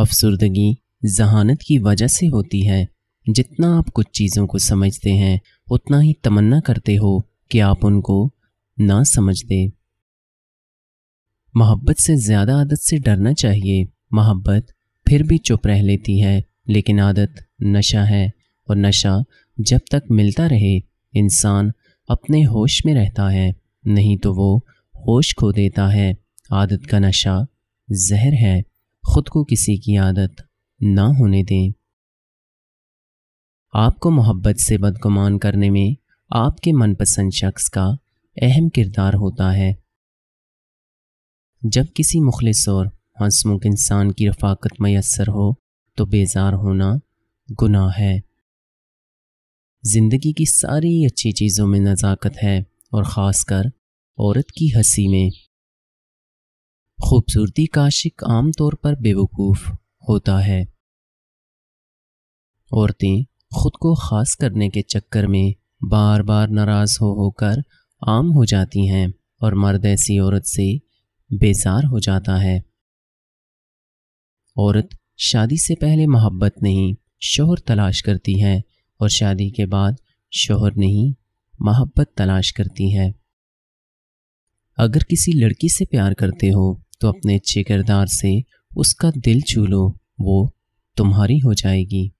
अफसरदगी जहानत की वजह से होती है जितना आप कुछ चीज़ों को समझते हैं उतना ही तमन्ना करते हो कि आप उनको ना समझ दे मोहब्बत से ज़्यादा आदत से डरना चाहिए मोहब्बत फिर भी चुप रह लेती है लेकिन आदत नशा है और नशा जब तक मिलता रहे इंसान अपने होश में रहता है नहीं तो वो होश खो देता है आदत का नशा जहर है खुद को किसी की आदत ना होने दें आपको मोहब्बत से बदगुमान करने में आपके मनपसंद शख्स का अहम किरदार होता है जब किसी मुखलिस और हंसमुख इंसान की रफाकत मैसर हो तो बेजार होना गुनाह है ज़िंदगी की सारी अच्छी चीज़ों में नज़ाकत है और ख़ासकर औरत की हंसी में खूबसूरती का आशिक तौर पर बेवकूफ़ होता है औरतें खुद को ख़ास करने के चक्कर में बार बार नाराज़ हो होकर आम हो जाती हैं और मर्द ऐसी औरत से बेजार हो जाता है औरत शादी से पहले मोहब्बत नहीं शोहर तलाश करती है और शादी के बाद शोहर नहीं मोहब्बत तलाश करती है अगर किसी लड़की से प्यार करते हो तो अपने अच्छे किरदार से उसका दिल चू लो वो तुम्हारी हो जाएगी